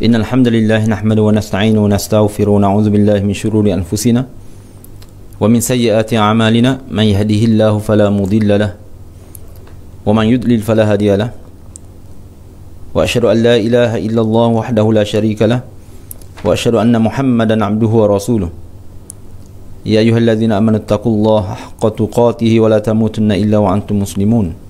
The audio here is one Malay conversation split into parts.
إن الحمد لله نحمد ونستعين ونستغفر ونعوذ بالله من شرور أنفسنا ومن سيئات أعمالنا من يهده الله فلا مضل له ومن يضلل فلا هادي له وأشهد أن لا إله إلا الله وحده لا شريك له وأشهد أن محمدا عبده ورسوله يا أيها الذين آمنوا اتقوا الله حق تقاته ولا تموتن إلا وأنتم مسلمون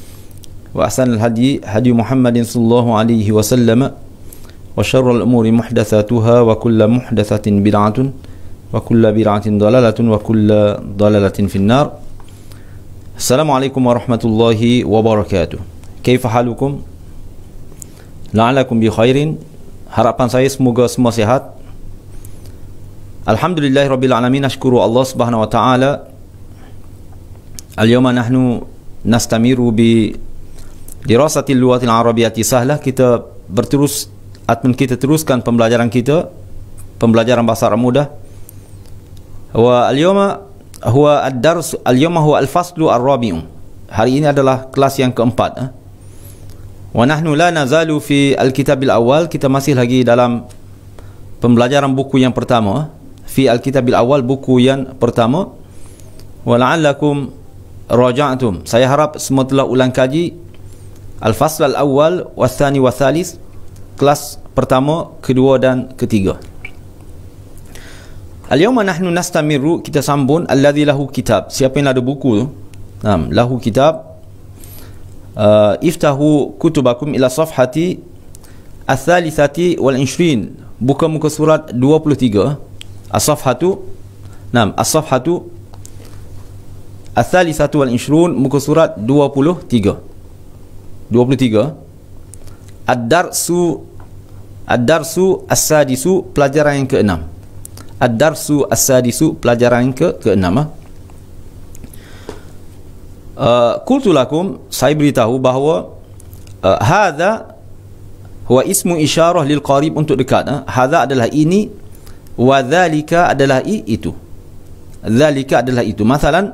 وأحسن الهدي هدي محمد صلى الله عليه وسلم وشر الأمور محدثاتها وكل محدثة بدعة وكل بدعة ضلالة وكل ضلالة في النار السلام عليكم ورحمة الله وبركاته كيف حالكم لعلكم بخير harapan saya semoga semua sehat الحمد لله رب العالمين أشكر الله سبحانه وتعالى اليوم نحن نستمر ب dirasati luwat al-arabiyyah sahlah kita berterus ataupun kita teruskan pembelajaran kita pembelajaran bahasa Arab mudah wa al yoma huwa ad-dars al yoma huwa al-faslu ar-rabi'u hari ini adalah kelas yang keempat eh? wa nahnu la nazalu fi al-kitab al-awwal kita masih lagi dalam pembelajaran buku yang pertama eh? fi al-kitab al-awwal buku yang pertama wa la'allakum raja'tum saya harap semua telah ulang kaji Al-Fasl al-Awwal wathani wathalis, Kelas pertama, kedua dan ketiga Al-Yawma nahnu nastamiru Kita sambung Alladhi lahu kitab Siapa yang ada buku tu um, Lahu kitab uh, Iftahu kutubakum ila safhati Al-Thalithati wal-Inshrin Buka muka surat 23 As-Safhatu Nam, As-Safhatu Al-Thalithatu wal-Inshrun Muka surat 23 23 Ad-darsu Ad-darsu as-sadisu pelajaran yang ke-6 Ad-darsu as-sadisu pelajaran yang ke-6 ah. Uh, kultulakum saya beritahu bahawa uh, hadha huwa ismu isyarah lil qarib untuk dekat eh? hadha adalah ini wa dhalika adalah i, itu dhalika adalah itu misalan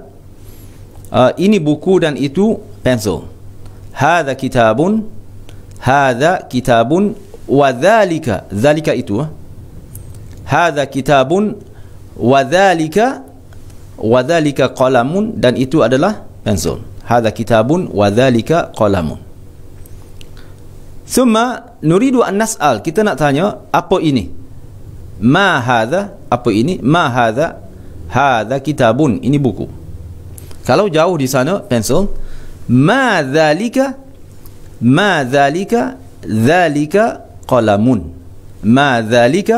uh, ini buku dan itu pensel hadha kitabun hadha kitabun wa dhalika dhalika itu eh? hadha kitabun wa dhalika wa dhalika qalamun dan itu adalah pensil hadha kitabun wa dhalika qalamun thumma nuridu an nas'al kita nak tanya apa ini ma hadha apa ini ma hadha hadha kitabun ini buku kalau jauh di sana pensil ما ذلك ما ذلك ذلك قلمون ما ذلك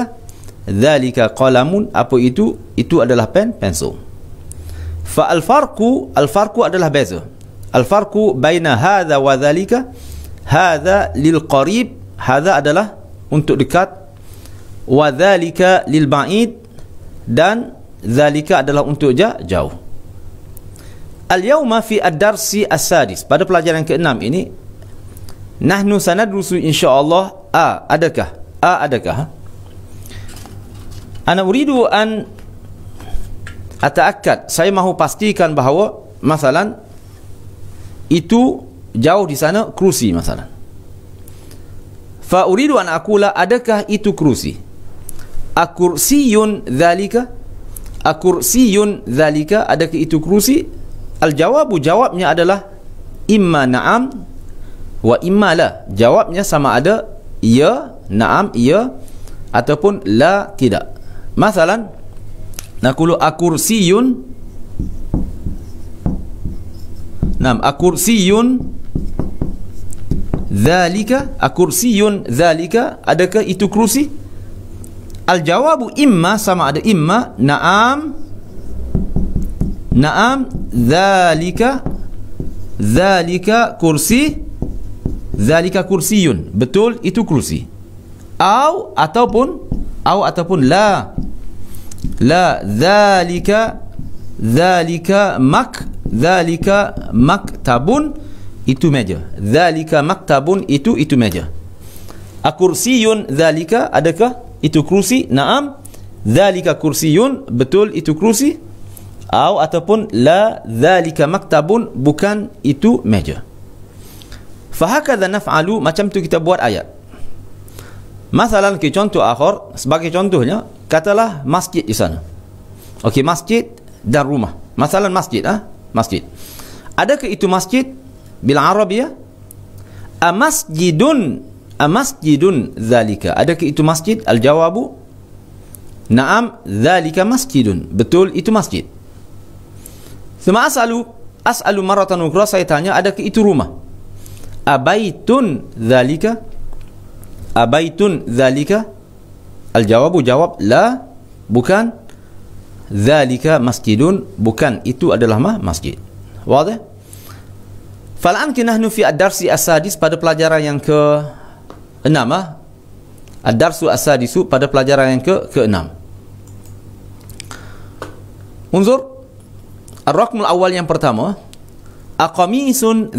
ذلك قلمون apa itu itu adalah pen pensel fa al farqu al farqu adalah beza al farqu baina hadha wa dhalika hadha lil qarib hadha adalah untuk dekat wa dhalika lil ba'id dan zalika adalah untuk jauh Al-yawma fi ad-darsi as-sadis. Pada pelajaran ke-6 ini, nahnu sanadrusu insya-Allah a adakah? A adakah? Ana uridu an ataakkad. Saya mahu pastikan bahawa masalan itu jauh di sana kerusi masalan. Fa uridu an aqula adakah itu kerusi? Akursiyun dhalika? Akursiyun dhalika? Adakah itu kerusi? Al-jawabu jawabnya adalah imma na'am wa imma la. Jawabnya sama ada ya, na'am, ya ataupun la, tidak. Masalan, nakulu akursiyun Nam akursiyun zalika akursiyun zalika adakah itu kursi? Al-jawabu imma sama ada imma na'am Naam Zalika Zalika kursi Zalika kursiyun Betul itu kursi Au ataupun Au ataupun la La Zalika Zalika mak Zalika mak tabun Itu meja Zalika mak tabun itu itu meja Akursiyun zalika adakah itu kursi? Naam. Zalika kursiyun betul itu kursi? Au ataupun la zalika maktabun bukan itu meja. Fahakadha naf'alu macam tu kita buat ayat. Masalan ke contoh akhir sebagai contohnya katalah masjid di sana. Okey masjid dan rumah. Masalan masjid ah ha? masjid. Adakah itu masjid bil Arab ya? A masjidun a masjidun zalika. Adakah itu masjid? Al jawabu Naam zalika masjidun. Betul itu masjid. Sama asalu asalu maratan ukhra saya tanya ada ke itu rumah? Abaitun dzalika? Abaitun dzalika? Al jawab jawab la bukan dzalika masjidun bukan itu adalah mah masjid. Wadah? Falan kita nahnu fi ad-darsi pada pelajaran yang ke enam ah. Ad-darsu pada pelajaran yang ke ke enam. Unsur. Al-Rakmul awal yang pertama Aqamisun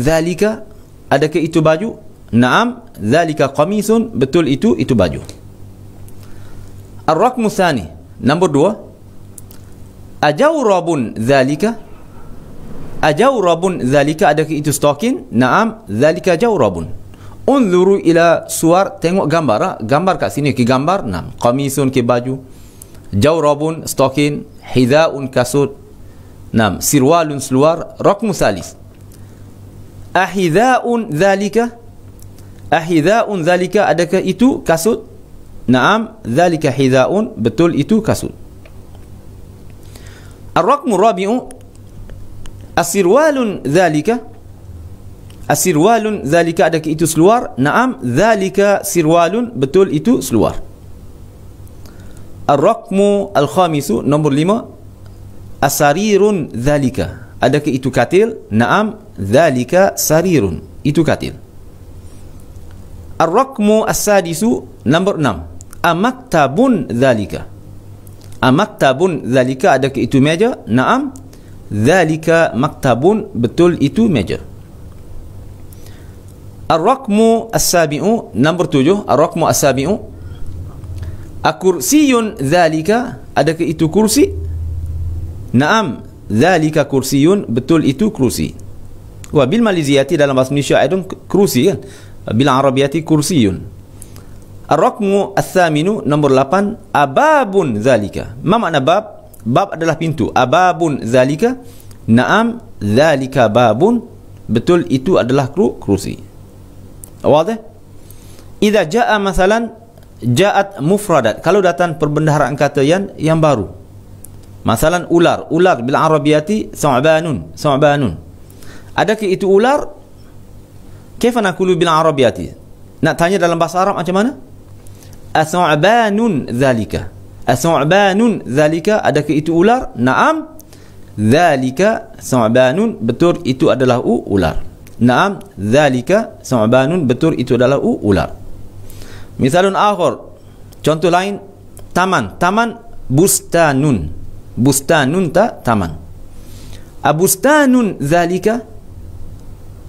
ada ke itu baju? Naam Dhalika qamisun Betul itu, itu baju Al-Rakmul thani Nombor dua Ajawrabun dhalika Ajawrabun ada ke itu stokin? Naam Dhalika jawrabun Unzuru ila suar Tengok gambar ha? Gambar kat sini Ke gambar Naam Qamisun ke baju Jawrabun stokin Hidha'un kasut نعم سروال سلوار رقم ثالث أحذاء ذلك أحذاء ذلك أدك إتو كسود نعم ذلك حذاء بتول إتو كسود الرقم الرابع السروال ذلك السروال ذلك أدك إتو سلوار نعم ذلك سروال بتول إتو سلوار الرقم الخامس نمبر 5 asarirun dhalika adakah itu katil naam dhalika sarirun itu katil ar-rakmu nombor enam amaktabun dhalika amaktabun dhalika adakah itu meja naam dhalika maktabun betul itu meja ar-rakmu as-sabi'u nombor tujuh ar-rakmu as-sabi'u akursiyun dhalika adakah itu kursi Naam, zalika kursiyun, betul itu kursi. Wa bil maliziyati dalam bahasa Malaysia ada kursi kan? Bil arabiyati kursiyun. Ar-raqmu ath-thaminu nombor 8 ababun zalika. Ma makna bab? Bab adalah pintu. Ababun zalika. Naam, zalika babun. Betul itu adalah kru, kursi. Wadah? Idza jaa misalan jaat mufradat. Kalau datang perbendaharaan kata yang yang baru. Masalan ular, ular bil arabiyati sa'banun, sa'banun. Adakah itu ular? كيف نقول بال عربياتي؟ نتanya dalam bahasa Arab macam mana? As'abanun zalika. As'abanun zalika adakah itu ular? Naam. Zalika sa'banun betul itu adalah u ular. Naam, zalika sa'banun betul itu adalah u ular. Misalun akhir. Contoh lain taman, taman bustanun bustanun ta taman abustanun zalika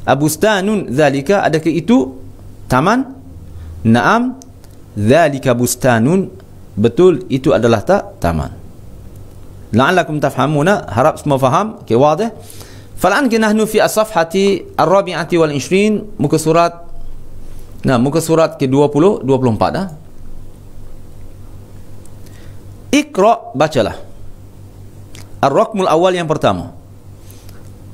abustanun zalika adakah itu taman naam zalika bustanun betul itu adalah tak taman la'allakum tafhamuna harap semua faham okey wadah falan kita nahnu fi as-safhati ar-rabi'ati wal 20 muka surat nah muka surat ke 20 24 dah ikra bacalah Ar-Rakmul awal yang pertama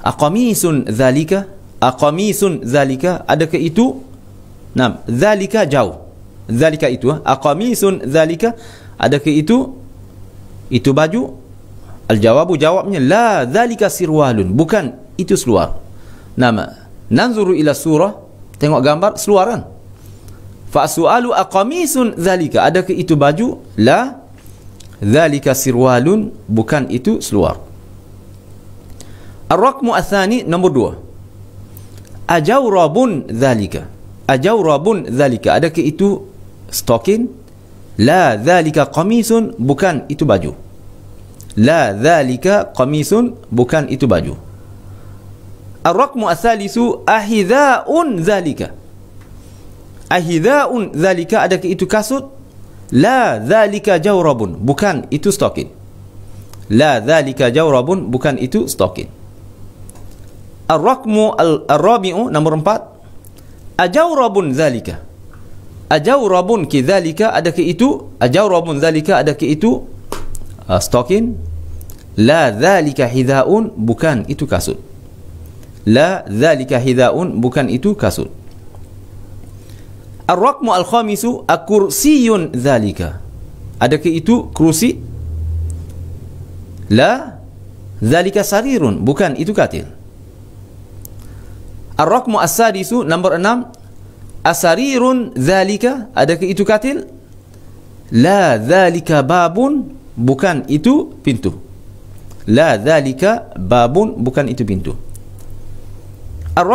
Aqamisun zalika Aqamisun zalika Adakah itu? Nam Zalika jauh Zalika itu ah. Aqamisun zalika Adakah itu? Itu baju? Al-jawabu jawabnya La zalika sirwalun Bukan itu seluar Nama Nanzuru ila surah Tengok gambar seluaran. kan? Fa su'alu aqamisun zalika Adakah itu baju? La Zalika sirwalun bukan itu seluar. Ar-raqmu athani nombor dua. Ajawrabun zalika. Ajawrabun zalika. Adakah itu stocking? La zalika qamisun bukan itu baju. La zalika qamisun bukan itu baju. Ar-raqmu athalisu ahidha'un zalika. Ahidha'un zalika. Adakah itu kasut? La dhalika jawrabun Bukan itu stokin La dhalika jawrabun Bukan itu stokin Ar-rakmu al-rabi'u Nombor empat Ajawrabun dhalika Ajawrabun ki dhalika ke itu Ajawrabun dhalika ke itu uh, Stokin La dhalika hidha'un Bukan itu kasut La dhalika hidha'un Bukan itu kasut Ar-raqmu al-khamisu akursiyun dhalika. Adakah itu kursi? La dhalika sarirun. Bukan, itu katil. Ar-raqmu as-sadisu nombor enam asarirun dhalika. Adakah itu katil? La dhalika babun. Bukan, itu pintu. La dhalika babun. Bukan, itu pintu. ar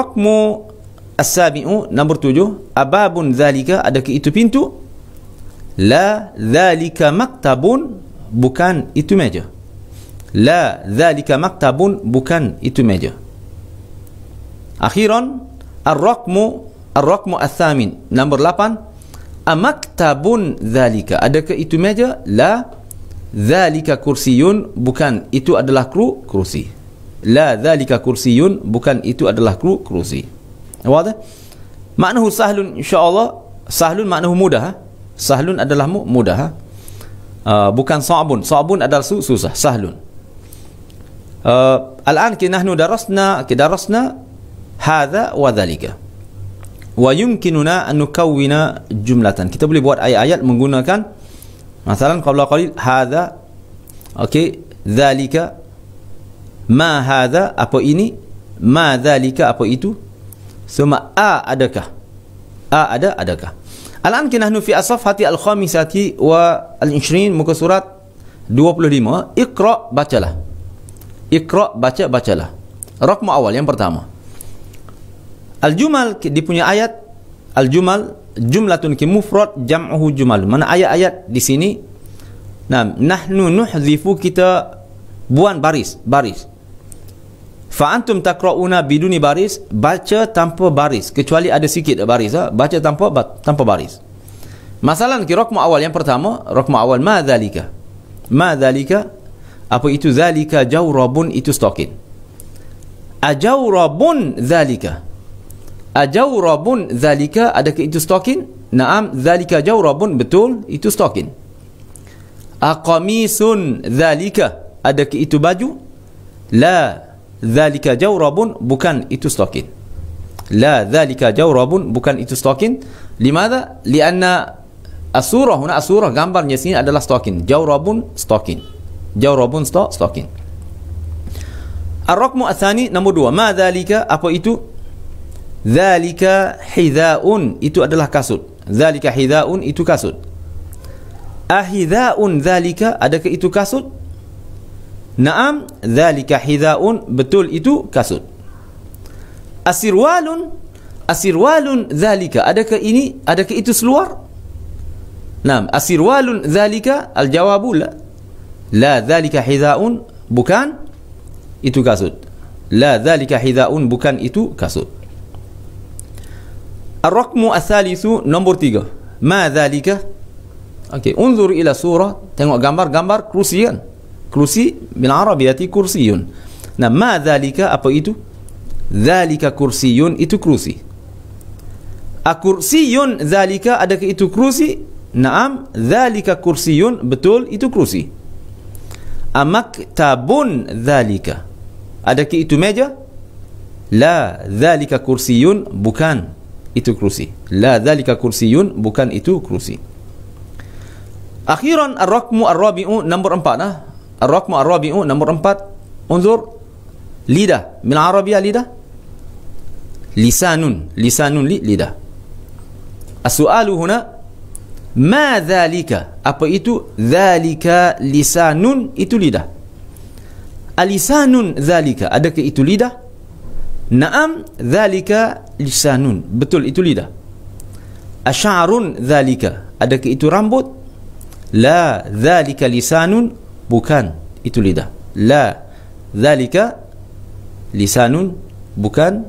As-sabi'u Nombor tujuh Ababun zalika ada ke itu pintu? La zalika maktabun Bukan itu meja La zalika maktabun Bukan itu meja Akhiran Ar-raqmu Ar-raqmu as-samin Nombor lapan Amaktabun zalika ada ke itu meja? La zalika kursiyun Bukan itu adalah kru kursi La zalika kursiyun Bukan itu adalah kru kursi Waduh. Maknahu sahlun insya-Allah. Sahlun maknahu mudah. Ha? Sahlun adalah mudah. Ha? Uh, bukan sa'bun. Sa'bun adalah susah. Sahlun. Uh, Al-an kita nahnu darasna, kita darasna hadza wa dhalika. Wa yumkinuna an nukawwina jumlatan. Kita boleh buat ayat-ayat menggunakan مثلا قبل قليل Hadza, اوكي ذلك Ma hadza apa ini Ma ذلك apa itu Suma A adakah? A ada adakah? Al-an kinahnu fi asaf hati al-khamisati wa al-insyirin muka surat 25 Ikra' bacalah Ikra' baca bacalah Rakmu awal yang pertama Al-jumal dipunya ayat Al-jumal jumlatun ki mufrad jam'uhu jumal Mana ayat-ayat di sini Nah, nahnu nuhzifu kita buan baris, baris. Fa'antum takra'una biduni baris. Baca tanpa baris. Kecuali ada sikit baris. Ha? Baca tanpa ba tanpa baris. Masalah ke rokmu awal yang pertama. Rokmu awal. Ma dhalika. Ma dhalika. Apa itu dhalika jawrabun itu stokin. Ajawrabun dhalika. Ajawrabun dhalika. Adakah itu stokin? Naam. Dhalika jawrabun. Betul. Itu stokin. Aqamisun dhalika. Adakah itu baju? La. La zalika jawrabun bukan itu stokin la zalika jawrabun bukan itu stokin limadha lianna asurah huna asurah gambarnya sini adalah stokin jawrabun stokin jawrabun sto stokin ar-rakmu athani nombor dua ma zalika apa itu zalika hidha'un itu adalah kasut zalika hidha'un itu kasut ahidha'un zalika adakah itu kasut Naam dhalika hidha'un betul itu kasut. Asirwalun asirwalun dhalika adakah ini adakah itu seluar? Naam asirwalun dhalika aljawabu la. La dhalika hidha'un bukan itu kasut. La dhalika hidha'un bukan itu kasut. Ar-raqmu ats-tsalitsu nombor 3. Ma dhalika? Okey, unzur ila surah, tengok gambar-gambar kerusi kan? -gambar kursi min Arab yati kursiyun. Nah, ma dhalika apa itu? Dhalika kursiyun itu kursi. A kursiyun dhalika adakah itu kursi? Naam, dhalika kursiyun betul itu kursi. A maktabun dhalika. Adakah itu meja? La dhalika kursiyun bukan itu kursi. La dhalika kursiyun bukan itu kursi. Akhiran ar-rakmu ar-rabi'u nombor empat lah. الرقم الرابع nomor empat انظر lidah من العربية lidah lisanun lisanun li lidah السؤال هنا ما ذلك apa itu ذلك lisanun itu lidah alisanun ذلك adakah itu lidah Naam dhalika lisanun. Betul itu lidah. Asy'arun dhalika. Adakah itu rambut? La dhalika lisanun. bukan itu lidah la zalika lisanun bukan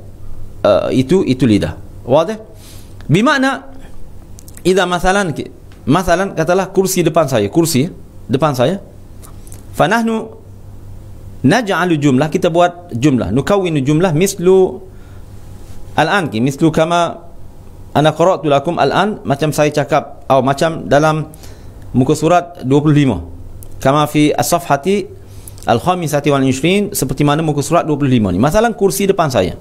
uh, itu itu lidah wadah bermakna jika masalan masalan katalah kursi depan saya kursi depan saya fa nahnu naj'alu jumlah kita buat jumlah nukawinu jumlah mislu al'an ki mislu kama ana qara'tu lakum al'an macam saya cakap atau macam dalam muka surat kama fi as-safhati al-25 seperti mana muka surat 25 ni masalah kursi depan saya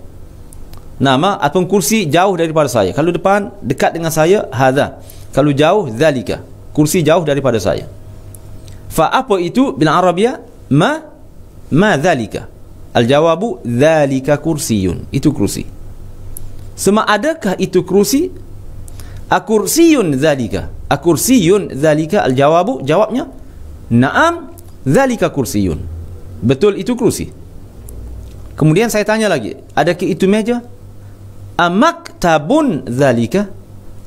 nama ataupun kursi jauh daripada saya kalau depan dekat dengan saya hadza kalau jauh zalika kursi jauh daripada saya fa apa itu bil arabia ma ma zalika al jawabu zalika kursiyun itu kursi sama adakah itu kursi akursiyun zalika akursiyun zalika al jawabu jawabnya Naam Zalika kursiyun Betul itu kursi Kemudian saya tanya lagi Adakah itu meja? amak tabun zalika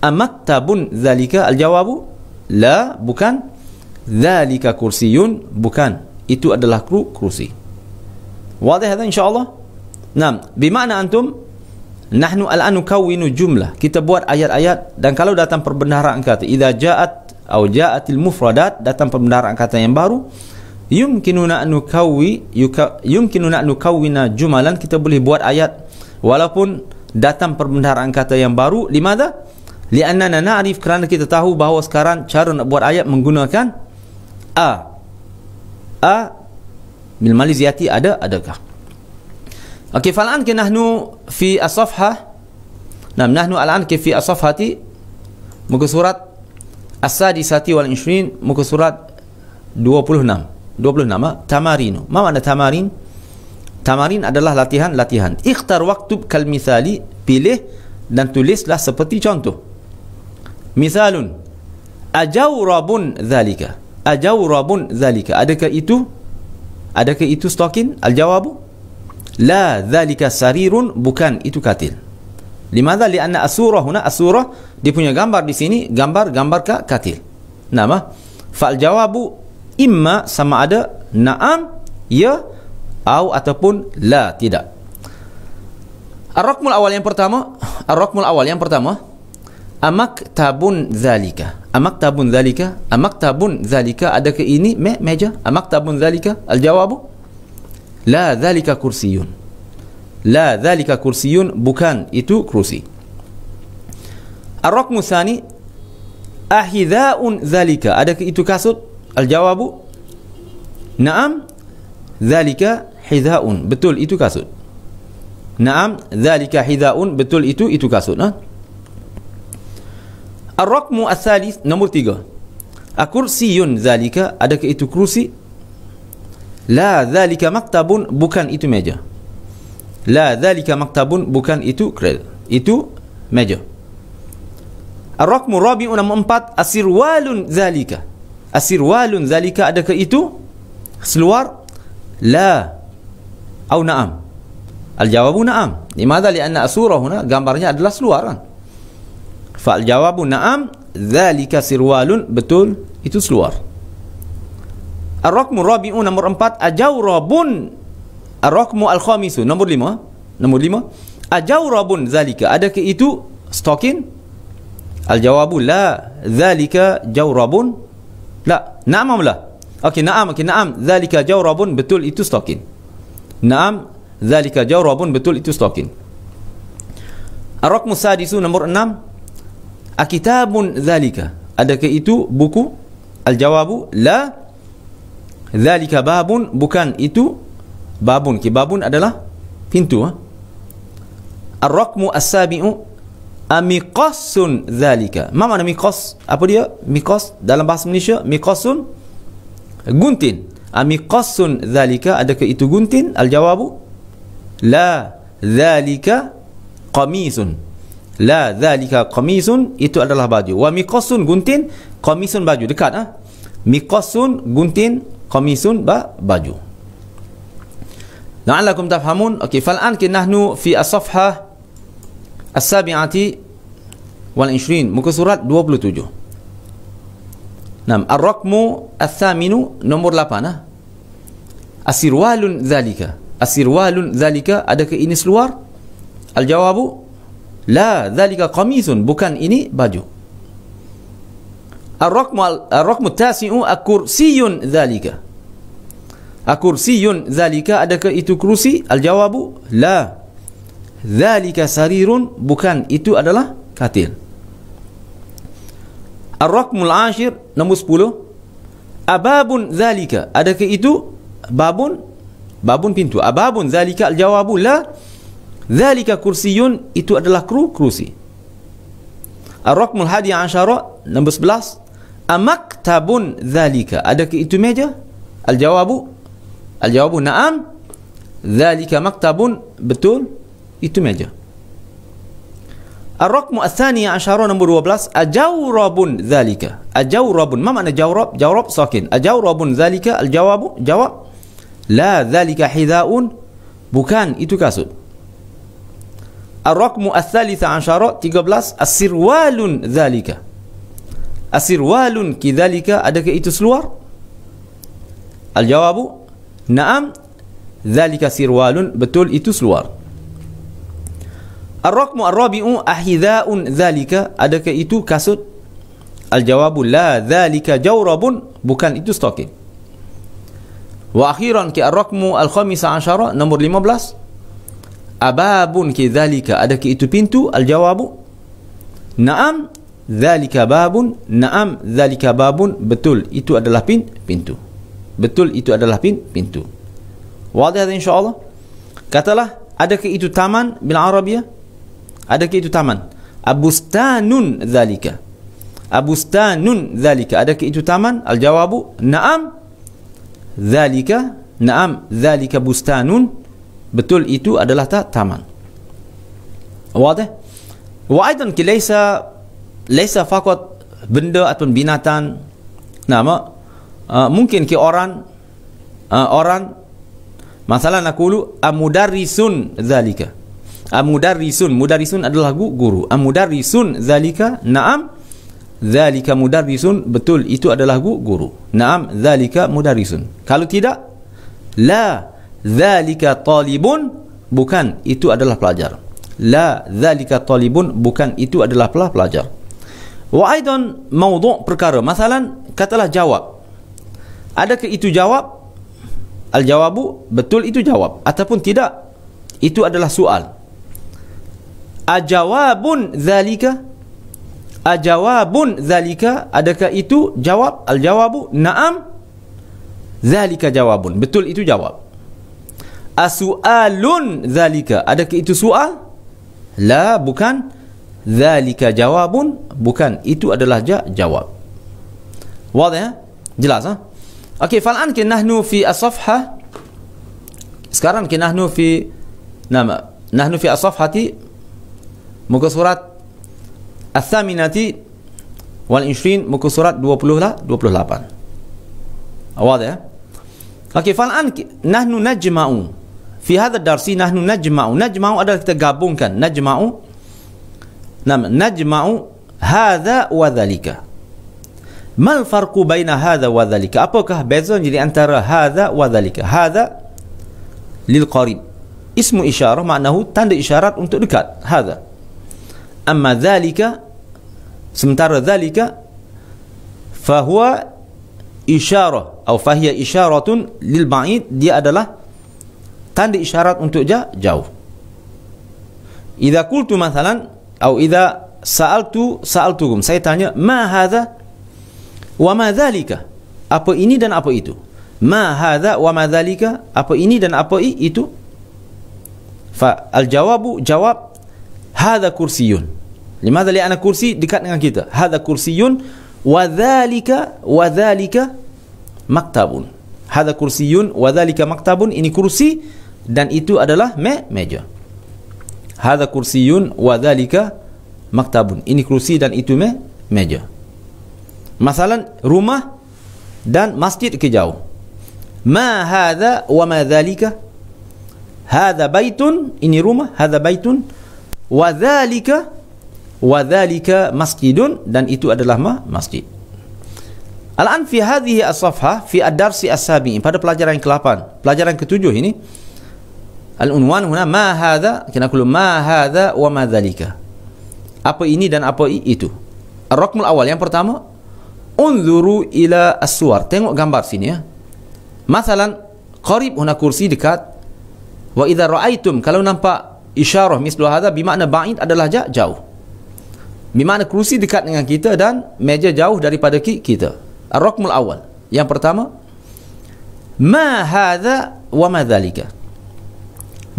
amak tabun zalika Aljawabu La Bukan Zalika kursiyun Bukan Itu adalah kru kursi Wadih ada insyaAllah Nah Bimakna antum Nahnu al'anu kawinu jumlah Kita buat ayat-ayat Dan kalau datang perbenaran kata Iza ja'at atau ja'atil mufradat datang pembendaraan kata yang baru yumkinuna an nukawwi yumkinuna an nukawwina jumalan kita boleh buat ayat walaupun datang perbendaharaan kata yang baru limadha li'annana na'rif kerana kita tahu bahawa sekarang cara nak buat ayat menggunakan a a bil maliziyati ada adakah okey fal'an ke nahnu fi asafha nam nahnu al'an ke fi asafhati muka surat As-Sadisati wal Ishrin muka surat 26. 26 ma? tamarin. Ma makna tamarin? Tamarin adalah latihan-latihan. Ikhtar waktub kal misali, pilih dan tulislah seperti contoh. Misalun. Ajawrabun zalika. Ajawrabun zalika. Adakah itu? Adakah itu stokin? al La zalika sarirun bukan itu katil. Limadha li anna asura? huna asura? dia punya gambar di sini gambar gambar ka katil. Nama ah. fal jawabu imma sama ada na'am ya au ataupun la tidak. Ar-rakmul awal yang pertama, ar-rakmul awal yang pertama amak tabun zalika. Amak tabun zalika? Amak tabun zalika ada ke ini me meja? Amak tabun zalika? Al jawabu la zalika kursiyun. La dhalika kursiyun bukan itu kursi. Ar-raqmu tsani ahidha'un dhalika. Adakah itu kasut? Al-jawabu Naam dhalika hidha'un. Betul itu kasut. Naam dhalika hidha'un. Betul itu itu kasut. Ha? Ar-raqmu ats-tsalits nombor tiga Akursiyun dhalika. Adakah itu kursi? La dhalika maktabun. Bukan itu meja. La dhalika maktabun bukan itu kredit. Itu meja. Ar-rakmu rabi'un nombor empat. Asirwalun dhalika. Asirwalun dhalika adakah itu? Seluar? La. Au na'am. Al-jawabu na'am. Limadha li'anna asurahuna gambarnya adalah seluar kan? Fa'al-jawabu na'am. Dhalika sirwalun. Betul. Itu seluar. Ar-rakmu rabi'un nombor empat. Ajaw rabun Ar-Rakmu Al-Khamisu Nombor lima Nombor lima Ajawrabun zalika Adakah itu stalking? Al-jawabu la Zalika jawrabun La Naam am la Okey naam Okey naam Zalika jawrabun Betul itu stalking Naam Zalika jawrabun Betul itu stalking Ar-Rakmu Sadisu Nombor enam Akitabun zalika Adakah itu buku? Al-jawabu la Zalika babun Bukan itu babun okay, babun adalah pintu ha? ar-raqmu as-sabi'u amiqasun zalika ma makna miqas apa dia miqas dalam bahasa Malaysia miqasun guntin amiqasun zalika adakah itu guntin al-jawabu la zalika qamisun la zalika qamisun itu adalah baju wa miqasun guntin qamisun baju dekat ah ha? miqasun guntin qamisun ba baju لعلكم تفهمون أوكي فالآن نحن في الصفحة السابعة والعشرين muka سوره 27 نعم الرقم الثامن نمبر 8 السروال ذلك السروال ذلك ادك اني سلوار الجواب لا ذلك قميص bukan اني باجو الرقم الرقم التاسع الكرسي ذلك akursiyun zalika adakah itu kursi? aljawabu la zalika sarirun bukan itu adalah katil arqamul ashir nombor 10 ababun zalika adakah itu babun babun pintu ababun zalika aljawabu la zalika kursiyun itu adalah kru kursi. kerusi arqamul hadi ashara nombor 11 amaktabun zalika adakah itu meja aljawabu Al-jawabu na'am Zalika maktabun Betul Itu meja Ar-Rakmu Athani Asyara nombor 12 Ajawrabun Zalika Ajawrabun Ma makna jawrab? Jawrab sakin Ajawrabun Zalika Al-jawabu Jawab La Zalika hidha'un Bukan Itu kasut الرقم الثالث عشر 13 السروال ذلك السروال كذلك adakah itu seluar الجواب Naam Zalika sirwalun Betul itu seluar Al-Rakmu al-Rabi'u Ahidha'un zalika Adakah itu kasut? Al-Jawabu La zalika jawrabun Bukan itu stokin Wa akhiran ki al-Rakmu al-Khamisa Asyara Nombor 15 Ababun ki zalika Adakah itu pintu? Al-Jawabu Naam Zalika babun Naam Zalika babun Betul Itu adalah pin, Pintu betul itu adalah pintu. Wadah, ada insyaAllah. Katalah, adakah itu taman bin Arabiya? Adakah itu taman? Abustanun dhalika. Abustanun dhalika. Adakah itu taman? Al-jawabu, naam dhalika. Naam dhalika bustanun. Betul itu adalah tak taman. Wadah. Wa aidan ki leysa, leysa fakat benda atau binatan nama Ah, mungkin ke orang uh, orang masalah nak kulu amudarisun zalika amudarisun mudarisun adalah guru amudarisun zalika naam zalika mudarisun betul itu adalah guru naam zalika mudarisun kalau tidak la zalika talibun bukan itu adalah pelajar la zalika talibun bukan itu adalah pelajar wa aidan mawdu' perkara masalan katalah jawab Adakah itu jawab? Al-jawabu betul itu jawab ataupun tidak? Itu adalah soal. Ajawabun zalika? Ajawabun zalika? Adakah itu jawab? Al-jawabu na'am. Zalika jawabun. Betul itu jawab. Asu'alun zalika? Adakah itu soal? La, bukan. Zalika jawabun bukan. Itu adalah jawab. Wadah ya? Jelas ha? Okey, falan kinahnu fi asafha. Sekarang kinahnu fi nama. Nahnu fi asafhati muka surat al-thaminati wal-inshrin muka surat 20 lah, 28. Awal ya. Okey, falan nahnu najma'u. Fi hadha darsi nahnu najma'u. Najma'u adalah kita gabungkan. Najma'u. Nama. Najma'u hadha wa dhalika mal farqu baina hadha wa dhalika apakah bezanya di antara hadha wa dhalika hadha lil qarib ismu isyarah maknahu tanda isyarat untuk dekat hadha amma dhalika sementara dhalika fahuwa isyarah atau fahiya isyaratun lil ba'id dia adalah tanda isyarat untuk jauh idza qultu misalan atau idza sa'altu sa'altukum saya tanya ma hadha Wa ma dhalika? Apa ini dan apa itu? Ma hadha wa ma dhalika? Apa ini dan apa itu? Fa al-jawabu jawab hadha kursiyun. Limadha li'ana kursi dekat dengan kita? Hadha kursiyun wa dhalika wa dhalika maktabun. Hadha kursiyun wa dhalika maktabun. Ini kursi dan itu adalah me meja. Hadha kursiyun wa dhalika maktabun. Ini kursi dan itu me meja. Masalah rumah dan masjid ke jauh. Ma hadha wa ma dhalika? Hadha baitun, ini rumah, hadha baitun. Wa dhalika, wa dhalika masjidun. Dan itu adalah ma masjid. Al-an fi hadhihi as-safha fi ad-darsi as-sabi'in. Pada pelajaran ke-8, pelajaran ke-7 ini. Al-unwan huna ma hadha, kena kulu ma hadha wa ma dhalika. Apa ini dan apa itu? Al-rakmul awal, yang pertama, Unzuru ila aswar. Tengok gambar sini ya. Masalan, qarib huna kursi dekat. Wa idha ra'aitum. Kalau nampak isyarah mislu hadha, bimakna ba'id adalah jauh. Bimakna kursi dekat dengan kita dan meja jauh daripada kita. Ar-rakmul awal. Yang pertama, Ma hadha wa ma dhalika.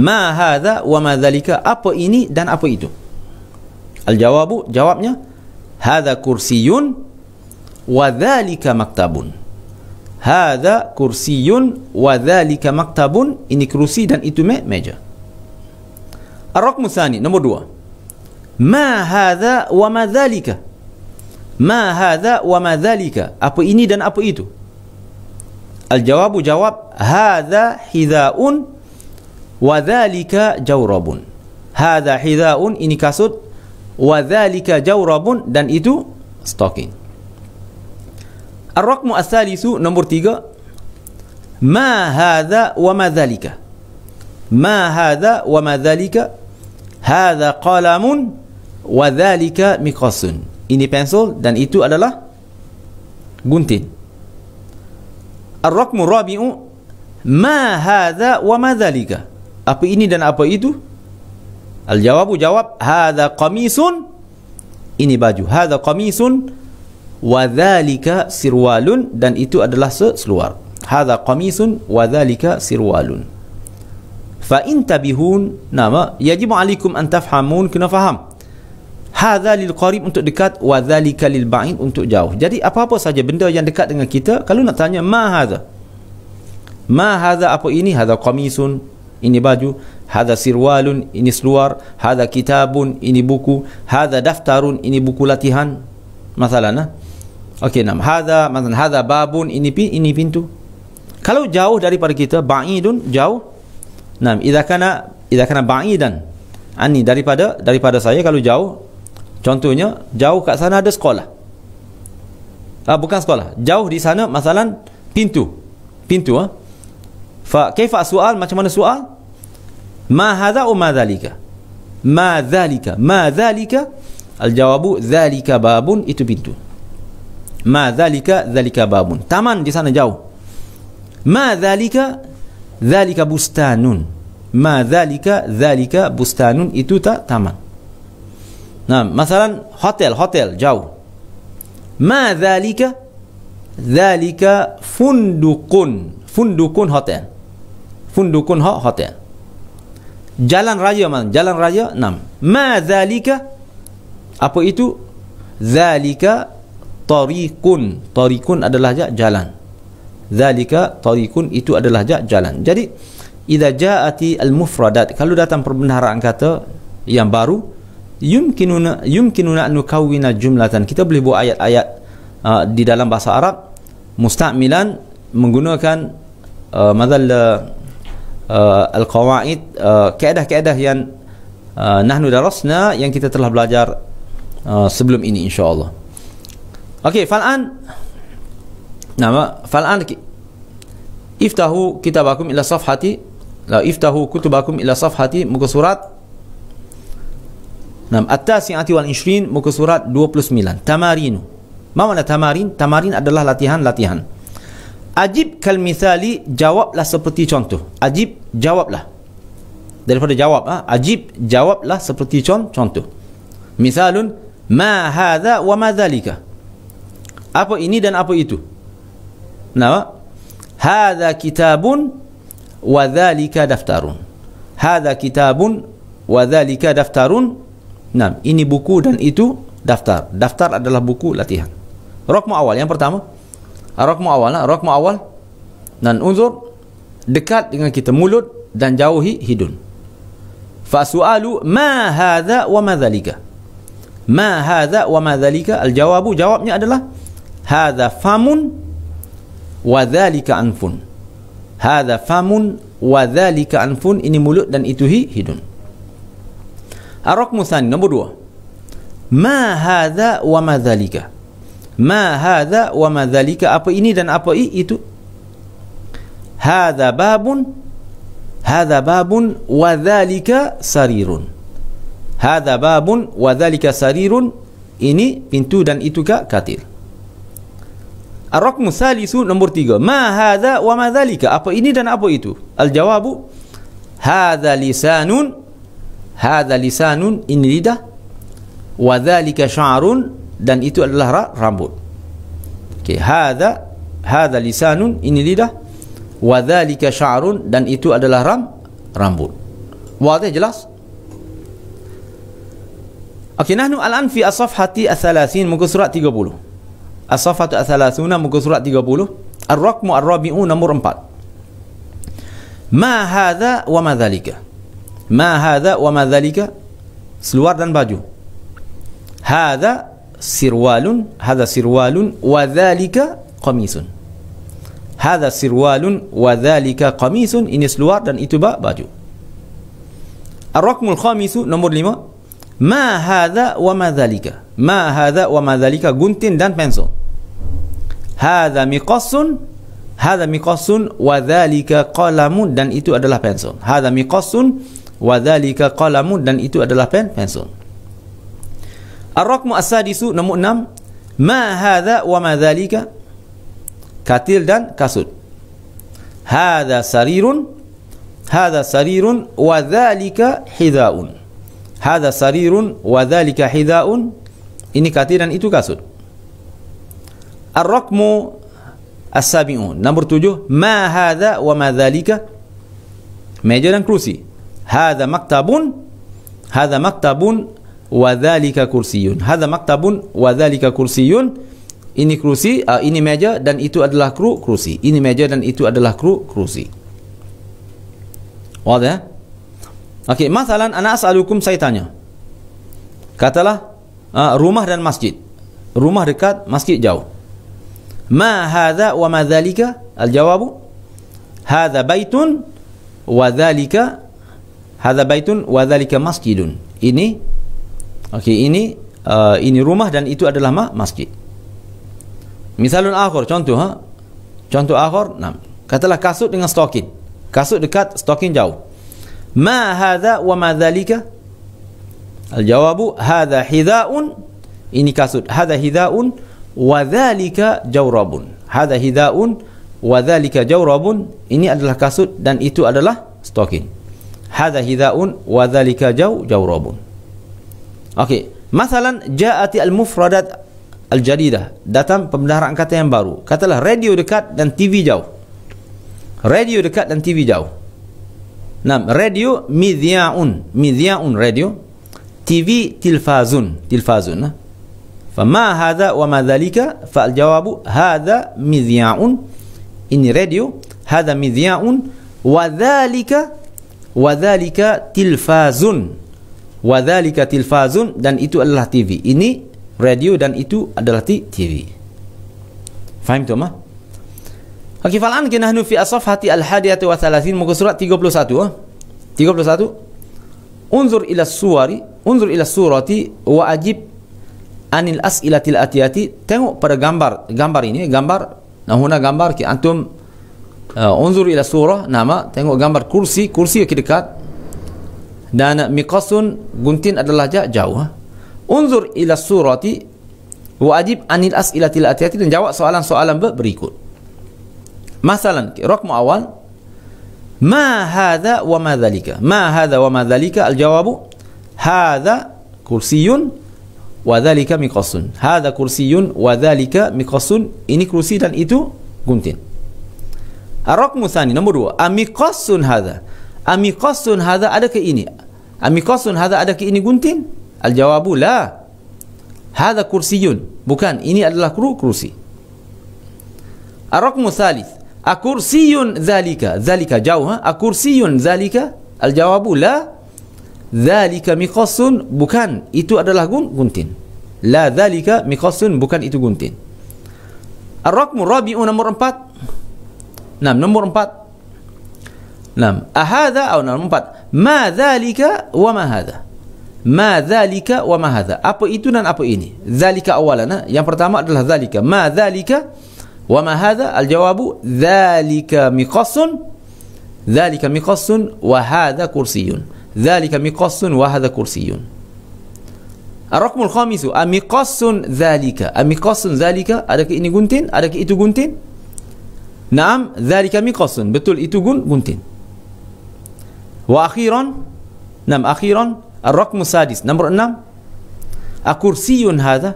Ma hadha wa ma dhalika. Apa ini dan apa itu? Al-jawabu, jawabnya, Hadha kursiyun. Hadha kursiyun wadhalika maktabun hadha kursiyun wadhalika maktabun ini kursi dan itu me meja ar-rakmu thani nombor dua ma hadha wa ma dhalika ma hadha wa ma dhalika apa ini dan apa itu al-jawabu jawab hadha hidha'un wadhalika jawrabun hadha hidha'un ini kasut wadhalika jawrabun dan itu stocking Ar-raqmu as-salisu nombor tiga Ma hadha wa ma dhalika Ma hadha wa ma dhalika Hadha qalamun Wa dhalika mikrasun Ini pensel dan itu adalah Gunting Ar-raqmu rabi'u Ma hadha wa ma dhalika Apa ini dan apa itu Al-jawabu jawab Hadha qamisun Ini baju Hadha qamisun wadhalika sirwalun dan itu adalah seluar hadha qamisun wadhalika sirwalun fa intabihun nama yajibu alaikum an tafhamun kena faham hadha lil qarib untuk dekat wadhalika lil ba'id untuk jauh jadi apa-apa saja benda yang dekat dengan kita kalau nak tanya ma hadha ma hadha apa ini hadha qamisun ini baju hadha sirwalun ini seluar hadha kitabun ini buku hadha daftarun ini buku latihan masalah Okey, nama hadza mazan hadza babun ini pi ini pintu. Kalau jauh daripada kita ba'idun jauh. Nam idza kana idza kana ba'idan ani daripada daripada saya kalau jauh contohnya jauh kat sana ada sekolah. Ah bukan sekolah. Jauh di sana masalan pintu. Pintu ah. Ha? Fa kaifa soal macam mana soal? Ma hadza um madzalika. Ma dzalika? Ma dzalika? Al jawabu dzalika babun itu pintu. Ma zalika dhalika babun. Taman di sana jauh. Ma dhalika dhalika bustanun. Ma dhalika dhalika bustanun itu tak taman. Nah, masalan hotel, hotel jauh. Ma zalika dhalika fundukun. Fundukun hotel. Fundukun ho, hotel. Jalan raya man, jalan raya 6. Ma dhalika apa itu? Zalika tariqun tariqun adalah ja jalan zalika tariqun itu adalah ja jalan jadi idza jaati al mufradat kalau datang perbendaharaan kata yang baru yumkinuna yumkinuna an nukawwina jumlatan kita boleh buat ayat-ayat uh, di dalam bahasa Arab mustamilan menggunakan uh, madzal uh, al qawaid uh, kaedah-kaedah yang uh, nahnu darasna yang kita telah belajar uh, sebelum ini insyaallah Okey, fal'an nama fal'an iftahu kitabakum ila safhati la iftahu kutubakum ila safhati muka surat nam at-tasi'ati wal ishrin muka surat 29 tamarin ma mana tamarin tamarin adalah latihan-latihan ajib kal mithali jawablah seperti contoh ajib jawablah daripada jawab ah ha? ajib jawablah seperti contoh misalun ma hadha wa ma dhalika apa ini dan apa itu nampak Hada kitabun wa dhalika daftarun Hada kitabun wa dhalika daftarun nah ini buku dan itu daftar daftar adalah buku latihan rokmu awal yang pertama rokmu awal nah rokmu awal dan unzur dekat dengan kita mulut dan jauhi hidung fa ma hadha wa ma dhalika ma hadha wa ma dhalika al jawabu jawabnya adalah hadha famun wa dhalika anfun hadha famun wa dhalika anfun ini mulut dan itu hidung arqam tsani nombor 2 ma hadha wa ma dhalika ma hadha wa ma dhalika apa ini dan apa itu hadha babun hadha babun wa dhalika sarirun hadha babun wa dhalika sarirun ini pintu dan itu katil Ar-Rakmu Salisu nombor tiga. Ma hadha wa ma dhalika. Apa ini dan apa itu? Al-jawabu. Hadha lisanun. Hadha lisanun. Ini lidah. Wa dhalika sya'arun. Dan itu adalah ra, rambut. Okay. Hadha. Hadha lisanun. Ini lidah. Wa dhalika sya'arun. Dan itu adalah ram, rambut. Wadih jelas? Okey, nahnu al-an fi as-safhati as-salasin. Muka surat 30. As-safatu athalathuna muka surat 30. Ar-rakmu ar-rabi'u nomor 4. Ma hadha wa ma dhalika. Ma hadha wa ma dhalika. Seluar dan baju. Hadha sirwalun, hadha sirwalun wa dhalika qamisun. Hadha sirwalun wa dhalika qamisun. Ini seluar dan itu baju. ar al khamisu nomor 5. ما هذا وما ذلك ما هذا وما ذلك جنتين دان pensel هذا مقص هذا مقص وذلك قلم دان itu adalah pensel هذا مقص وذلك قلم دان itu adalah pen الرقم السادس نمو نم ما هذا وما ذلك كاتيل دان كاسود هذا سرير هذا سرير وذلك حذاء Hada sarirun wa dhalika hidaun ini katil dan itu kasut ar-raqmu as-sabi'un nombor tujuh ma hadza wa ma dhalika meja dan kursi Hada maktabun hada maktabun wa dhalika kursiyun hadza maktabun wa dhalika kursiyun ini kursi uh, ini meja dan itu adalah kru kursi ini meja dan itu adalah kru kursi wadah Okey, masalan ana asalukum saya tanya. Katalah uh, rumah dan masjid. Rumah dekat, masjid jauh. Ma hadza wa ma dzalika? Al-jawab hadza baitun wa dzalika hadza baitun wa dzalika masjidun. Ini Okey, ini uh, ini rumah dan itu adalah ma masjid. Misalun akhir contoh ha. Contoh akhir, nah. Katalah kasut dengan stokin. Kasut dekat, stokin jauh ma hadha wa ma dhalika al jawabu hadha hidaun ini kasut hadha hidaun wa dhalika jawrabun hadha hidaun wa dhalika jawrabun ini adalah kasut dan itu adalah stokin. hadha hidaun wa dhalika jaw jawrabun okey masalan ja'ati al mufradat al jadidah datang pembendaharaan kata yang baru katalah radio dekat dan TV jauh radio dekat dan TV jauh نعم راديو ميدياون ميدياون راديو تي في تلفازون تلفازون فما هذا وما ذلك فالجواب هذا ميدياون إن راديو هذا ميدياون وذلك وذلك تلفازون وذلك تلفاز dan itu adalah TV ini radio dan itu adalah TV Faham tu mah Okey, fal'an kita nahnu fi asafhati al-hadiyati wa thalathin. Muka surat 31. 31. Ah. Unzur ila suwari. Unzur ila surati wa ajib anil as'ilati al-atiyati. Tengok pada gambar. Gambar ini. Gambar. Nah, huna gambar. Ki antum. Uh, unzur ila surah. Nama. Tengok gambar kursi. Kursi yang dekat. Dan miqasun. Guntin adalah jauh. Ah. Unzur ila surati. Wa ajib anil as'ilati al-atiyati. Dan jawab soalan-soalan berikut. مثلا رقم أول ما هذا وما ذلك ما هذا وما ذلك الجواب هذا كرسي وذلك مقص هذا كرسي وذلك مقص إن كرسي dan itu gunting الرقم الثاني نمبر 2 أمقص هذا أمقص هذا أدك إني أمقص هذا أدك إني gunting الجواب لا هذا كرسي bukan ini adalah kru kursi الرقم الثالث akursiyun zalika zalika jauh ha? akursiyun zalika aljawabu la zalika miqasun bukan itu adalah gun guntin la zalika miqasun bukan itu guntin ar-rakmu rabi'u nomor empat nam nomor empat nam ahadha atau nomor empat ma zalika wa ma hadha ma zalika wa ma hadha apa itu dan apa ini zalika awalan ha? yang pertama adalah zalika ma zalika وما هذا الجواب ذلك مقص ذلك مقص وهذا كرسي ذلك مقص وهذا كرسي الرقم الخامس أمقص ذلك أمقص ذلك أدك إني جنتين أدك إتو جنتين نعم ذلك مقص betul إتو جن جنتين وأخيرا نعم أخيرا الرقم السادس نمبر نعم أكرسي هذا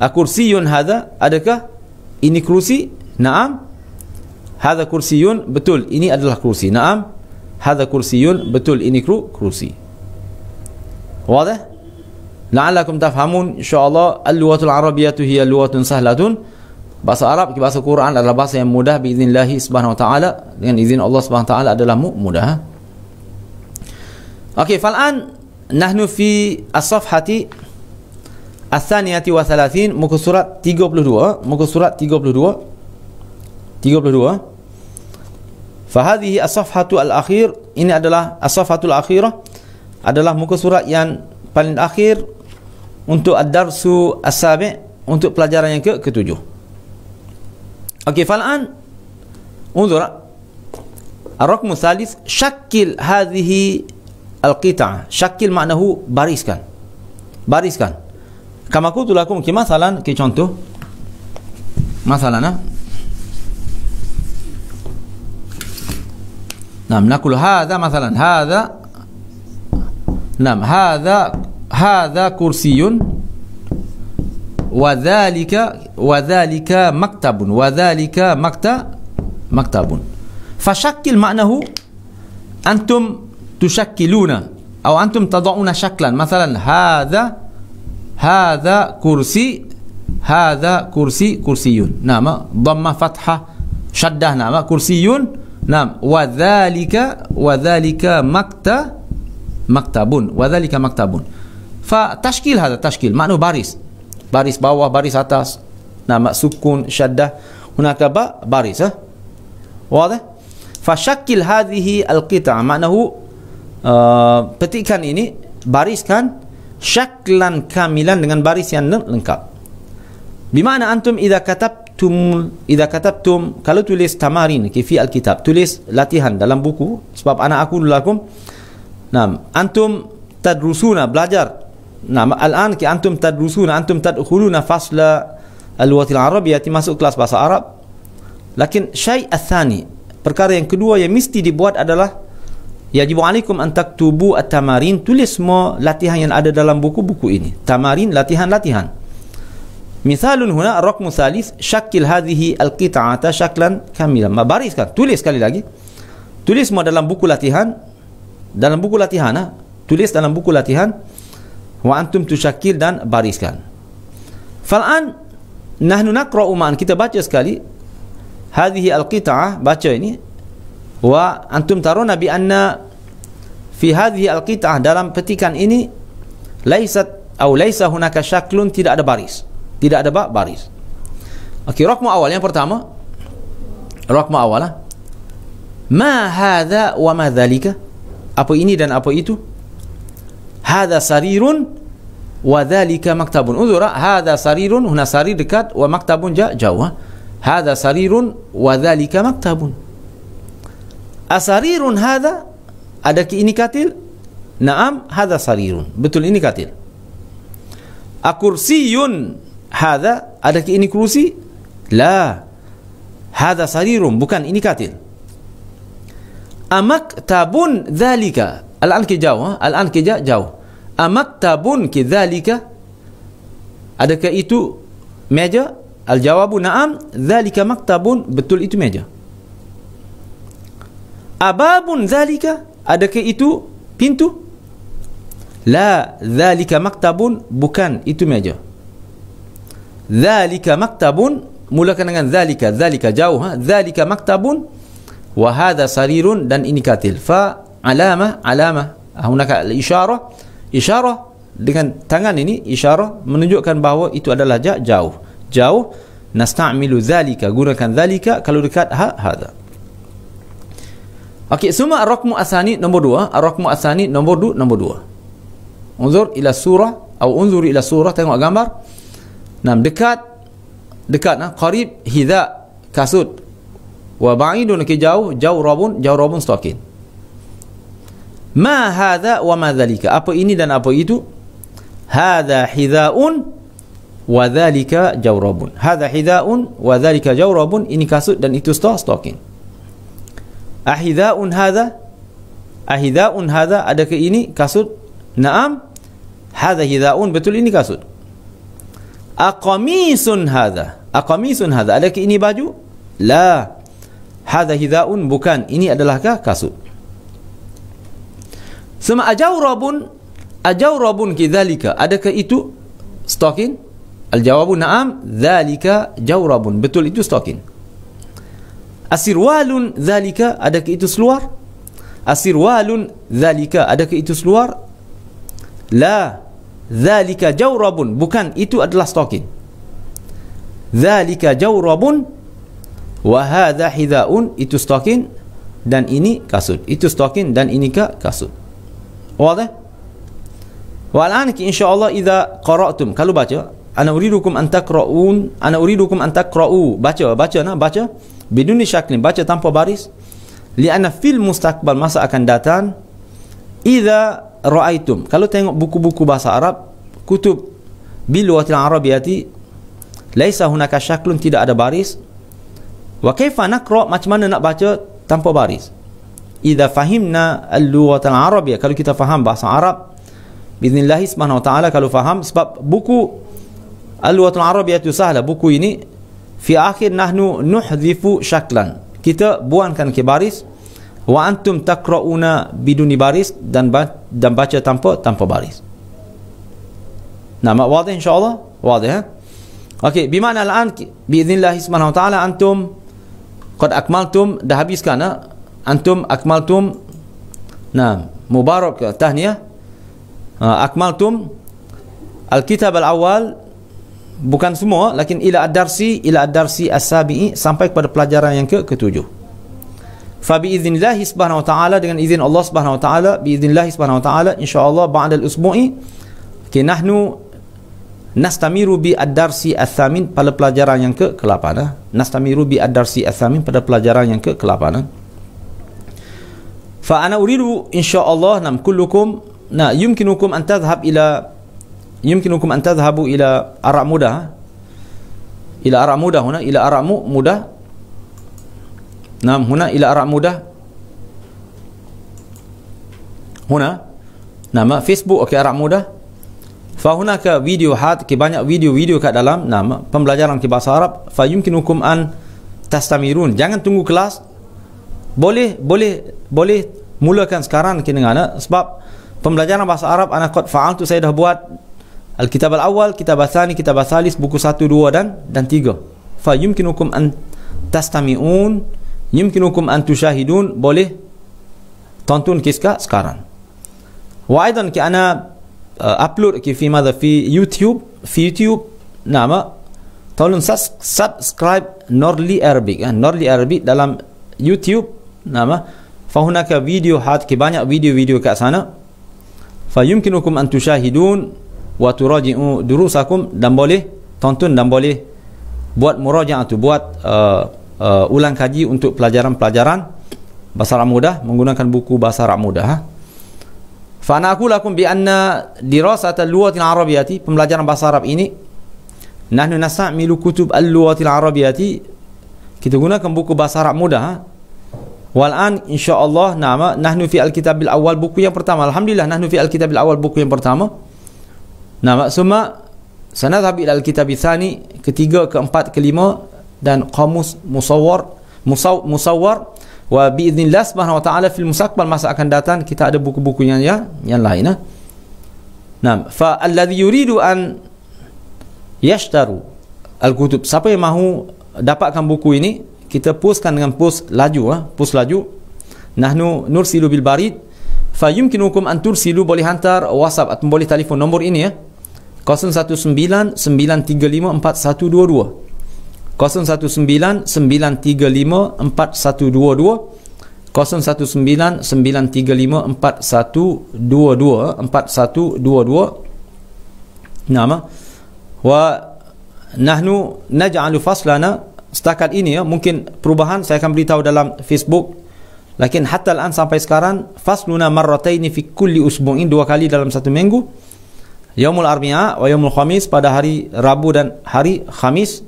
أكرسي هذا أدك ini kerusi naam hadha kursiyun betul ini adalah kerusi naam hadha kursiyun betul ini kru kerusi واضح لعلكم تفهمون إن شاء الله اللغة العربية هي لغة سهلة bahasa Arab bahasa Quran adalah bahasa yang mudah biiznillah subhanahu wa taala dengan izin Allah subhanahu wa taala adalah mudah. Okey, fal'an nahnu fi as-safhati As-Saniyati wa Salasin muka surat 32 muka surat 32 32 Fahadihi as-safhatu al-akhir ini adalah as-safhatul akhirah adalah muka surat yang paling akhir untuk ad-darsu as-sabi' untuk pelajaran yang ke ketujuh Okey fal'an unzur ar-rakmu salis syakil hadhihi al-qita' syakil maknahu bariskan bariskan كما قلت لكم كي مثلا كي contoh مثلا نعم نقول هذا مثلا هذا نعم هذا هذا كرسي وذلك وذلك مكتب وذلك مكتب مكتب فشكل معناه أنتم تشكلون أو أنتم تضعون شكلا مثلا هذا هذا كرسي هذا كرسي كرسي نعم ضمة فتحة شدة نعم كرسي نعم وذلك وذلك مكتب مكتب وذلك مكتب فتشكيل هذا تشكيل معناه باريس باريس باوا باريس أتاس نعم سكون شدة هناك با باريس واضح فشكل هذه القطع معناه بتيكان آه، إني باريس كان syaklan kamilan dengan baris yang lengkap. Bimana antum idha katabtum, idha tum. kalau tulis tamarin, kifi alkitab, tulis latihan dalam buku, sebab anak aku lulakum, nam, antum tadrusuna, belajar, nam, al-an ki antum tadrusuna, antum tadkhuluna fasla al-watil Arab, yaitu masuk kelas bahasa Arab, lakin syai'athani, perkara yang kedua yang mesti dibuat adalah, Yajibu alaikum antak tubuh at-tamarin tulis semua latihan yang ada dalam buku-buku ini. Tamarin latihan-latihan. Misalun huna rakmu salis syakil hadhihi al-qita'ata syaklan kamilan. Bariskan, tulis sekali lagi. Tulis semua dalam buku latihan. Dalam buku latihan ha? Tulis dalam buku latihan. Wa antum tu tushakil dan bariskan. Fal'an nahnu naqra'u ma'an kita baca sekali. Hadhihi al-qita'ah baca ini wa antum taruna bi anna fi hadhihi alqit'ah dalam petikan ini laisat au laisa hunaka shaklun tidak ada baris tidak ada baris okey rakmu awal yang pertama rakmu awal lah. ma hadha wa ma dhalika apa ini dan apa itu hadha sarirun wa dhalika maktabun udhura ah. hadha sarirun huna sarir dekat wa maktabun jauh ah. hadha sarirun wa dhalika maktabun Asarirun hadha Ada ki ini katil Naam hadha sarirun Betul ini katil Akursiyun hadha Ada ki ini kursi La Hadha sarirun Bukan ini katil Amak tabun dhalika Al-an ke jauh ha? Al-an ke jauh Amak tabun ke dhalika Adakah itu meja? Al-jawabu na'am, dhalika maktabun, betul itu meja. Ababun zalika ada ke itu pintu? La zalika maktabun Bukan itu meja Zalika maktabun Mulakan dengan zalika Zalika jauh ha? Zalika maktabun Wahada sarirun dan ini katil Fa alama alama ah, Hunaka isyarah Isyarah dengan tangan ini Isyarah menunjukkan bahawa itu adalah jauh Jauh Nasta'milu zalika Gunakan zalika Kalau dekat ha? Hada Okey, semua ar-rakmu asani nombor dua. Ar-rakmu asani nombor dua, nombor dua. Unzur ila surah. Atau unzur ila surah. Tengok gambar. Nah, dekat. Dekat. Nah, qarib hidha kasut. Wa ba'idun ke jauh. Jauh rabun. Jauh rabun stokin. Ma hadha wa ma dhalika. Apa ini dan apa itu? Hadha hidha'un. Wa dhalika jauh rabun. Hadha hidha'un. Wa dhalika jauh rabun. Ini kasut dan itu stok. Stokin. Ahidha'un hadha Ahidha'un hadha Adakah ini kasut? Naam Hadha hidha'un Betul ini kasut Aqamisun hadha Aqamisun hadha Adakah ini baju? La Hadha hidha'un Bukan Ini adalah adalahkah kasut? Sama ajawrabun Ajawrabun kithalika Adakah itu? Stokin? Aljawabun naam jau jawrabun Betul itu stokin Asir walun zalika ada ke itu seluar? zalika ada ke itu seluar? La zalika jawrabun Bukan itu adalah stokin Zalika jawrabun Wahadha hidha'un Itu stokin Dan ini kasut Itu stokin dan ini ka kasut Wadah Wa al Insya Allah Iza qara'tum Kalau baca ana uridukum an taqra'un ana uridukum an taqra'u baca baca nak baca biduni syaklin baca tanpa baris li anna fil mustaqbal masa akan datang idza ra'aitum kalau tengok buku-buku bahasa Arab kutub bilwatil arabiyati laisa hunaka syaklun tidak ada baris wa kaifa naqra macam mana nak baca tanpa baris idza fahimna al-lughatal arabiyyah kalau kita faham bahasa Arab باذن الله سبحانه kalau faham sebab buku Al-Watul Arabiyatu Sahla buku ini Fi akhir nahnu nuhzifu syaklan Kita buangkan ke baris Wa antum takra'una biduni baris dan, ba dan baca tanpa tanpa baris Nama wadih insyaAllah? Wadih ha? Okey, bimana al-an Bi'idhinillah subhanahu ta'ala antum Qad akmaltum Dah habiskan ha? Antum akmaltum Nah, mubarak tahniah ha, ah, Akmaltum Alkitab kitab al-awwal bukan semua lakin ila ad-darsi ila ad-darsi as sampai kepada pelajaran yang ke ketujuh fa bi idznillah subhanahu wa ta'ala dengan izin Allah subhanahu wa ta'ala bi idznillah subhanahu wa ta'ala insyaallah ba'da al-usbu'i ke nahnu nastamiru bi ad-darsi ath-thamin pada pelajaran yang ke ke-8 ha? nastamiru bi ad-darsi ath-thamin pada pelajaran yang ke ke-8 ha? fa ana uridu insyaallah nam kullukum na yumkinukum an tadhhab ila يمكنكم أن تذهبوا إلى أرع مودة إلى أرع مودة هنا إلى أرع مودة نعم هنا إلى أرع مودة هنا nama Facebook okey Arab Muda. Fa hunaka video hat ke banyak video-video kat dalam nama pembelajaran ke bahasa Arab. Fa yumkinukum an tastamirun. Jangan tunggu kelas. Boleh boleh boleh mulakan sekarang ke dengan sebab pembelajaran bahasa Arab anak kot faal tu saya dah buat الكتاب الأول كتاب الثاني كتاب الثالث بوكو ساتو دو ودن دن تيغو فيمكنكم أن تستمعون يمكنكم أن تشاهدون بولي تنتون كيسكا سكاران وأيضا كي أنا أبلور آه، كي في ماذا في يوتيوب في يوتيوب نعم تولون سبسكرايب نورلي أربي آه، نورلي أربي دلم يوتيوب نعم فهناك فيديو هات كي بانيا فيديو فيديو كأسانا فيمكنكم أن تشاهدون wa turaji'u durusakum dan boleh tonton dan boleh buat murajaah tu buat uh, uh, ulang kaji untuk pelajaran-pelajaran bahasa Arab mudah menggunakan buku bahasa Arab mudah ha. fa naqulakum bi anna dirasata al-lughati al-arabiyyati pembelajaran bahasa Arab ini nahnu nasta'milu kutub al-lughati al-arabiyyati kita gunakan buku bahasa Arab mudah ha? Walan insyaallah nama nahnu fi alkitabil awal buku yang pertama alhamdulillah nahnu fi alkitabil awal buku yang pertama Nah maksudnya sanad Abi Ilal Kitab Itsani ketiga keempat kelima dan kamus musawar Musaw musawar. wa bi idznillah Subhanahu wa taala fil mustaqbal masa akan datang kita ada buku bukunya ya, yang lain nah. Ya. Nah, fa alladhi yuridu an yashtaru al Siapa yang mahu dapatkan buku ini, kita postkan dengan post laju ah, ya, post laju. Nahnu nursilu bil barid. Fa yumkinukum an tursilu boleh hantar WhatsApp atau boleh telefon nombor ini ya. 0199354122, Nama Wa Nahnu Naja'alu faslana Setakat ini ya Mungkin perubahan Saya akan beritahu dalam Facebook Lakin hatta al-an sampai sekarang Fasluna marrataini Fi kulli usbu'in Dua kali dalam satu minggu Yaumul Arbi'a wa Yaumul Khamis pada hari Rabu dan hari Khamis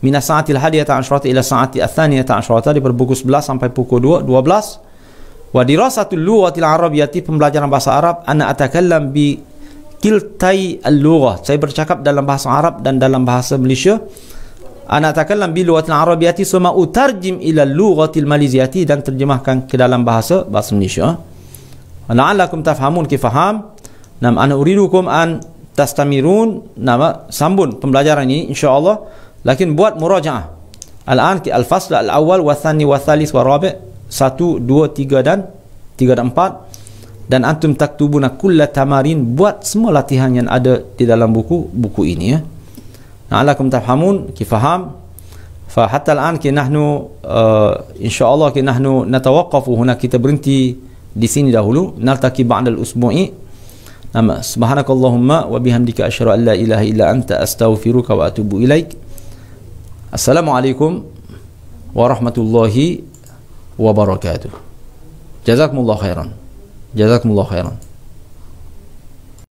minas sa'atil hadiyata ansyurata ila sa'ati athaniyata ansyurata di pukul 11 sampai pukul 2 12 wa dirasatul luwatil arabiyati pembelajaran bahasa Arab ana atakallam bi kiltai al-lughah saya bercakap dalam bahasa Arab dan dalam bahasa Malaysia ana atakallam bi luwatil arabiyati suma utarjim ila lughatil maliziyati dan terjemahkan ke dalam bahasa bahasa Malaysia la'allakum tafhamun kifaham Nam ana uridukum an tastamirun nama sambun pembelajaran ini insyaallah lakin buat murajaah. Al-an ki al-fasl al-awwal wa tsani wa tsalis wa rabi' 1 2 3 dan 3 dan 4 dan antum taktubuna kull tamarin buat semua latihan yang ada di dalam buku buku ini ya. Na'alakum tafhamun ki faham fa hatta al-an ki nahnu uh, insyaallah ki nahnu natawaqqafu huna kita berhenti di sini dahulu nartaki ba'da al-usbu'i أما سبحانك اللهم وبحمدك أشهد أن لا إله إلا أنت أستغفرك وأتوب إليك السلام عليكم ورحمة الله وبركاته جزاكم الله خيرا جزاكم الله خيرا